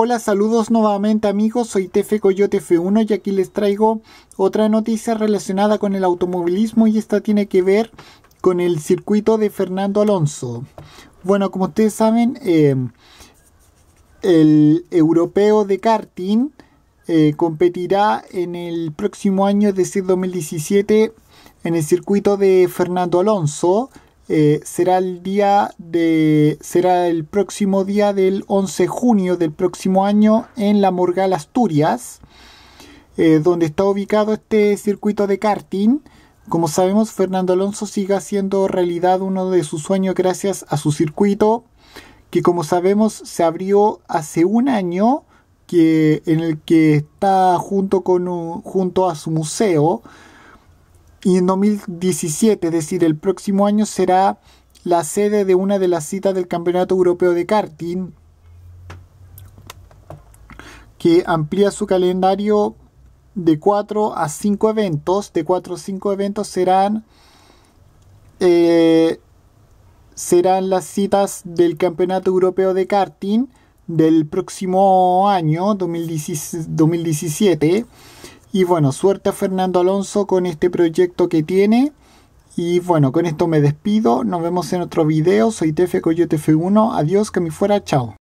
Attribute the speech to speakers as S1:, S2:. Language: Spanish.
S1: Hola, saludos nuevamente amigos, soy Tefe Coyote F1 y aquí les traigo otra noticia relacionada con el automovilismo y esta tiene que ver con el circuito de Fernando Alonso. Bueno, como ustedes saben, eh, el europeo de karting eh, competirá en el próximo año, es decir, 2017, en el circuito de Fernando Alonso. Eh, será el día de será el próximo día del 11 de junio del próximo año en la Morgal Asturias eh, donde está ubicado este circuito de karting como sabemos Fernando Alonso sigue haciendo realidad uno de sus sueños gracias a su circuito que como sabemos se abrió hace un año que, en el que está junto, con, junto a su museo y en 2017, es decir, el próximo año, será la sede de una de las citas del Campeonato Europeo de Karting, que amplía su calendario de 4 a 5 eventos. De 4 a 5 eventos serán, eh, serán las citas del Campeonato Europeo de Karting del próximo año, 2017 y bueno, suerte a Fernando Alonso con este proyecto que tiene. Y bueno, con esto me despido. Nos vemos en otro video. Soy TF Coyote F1. Adiós, que me fuera. Chao.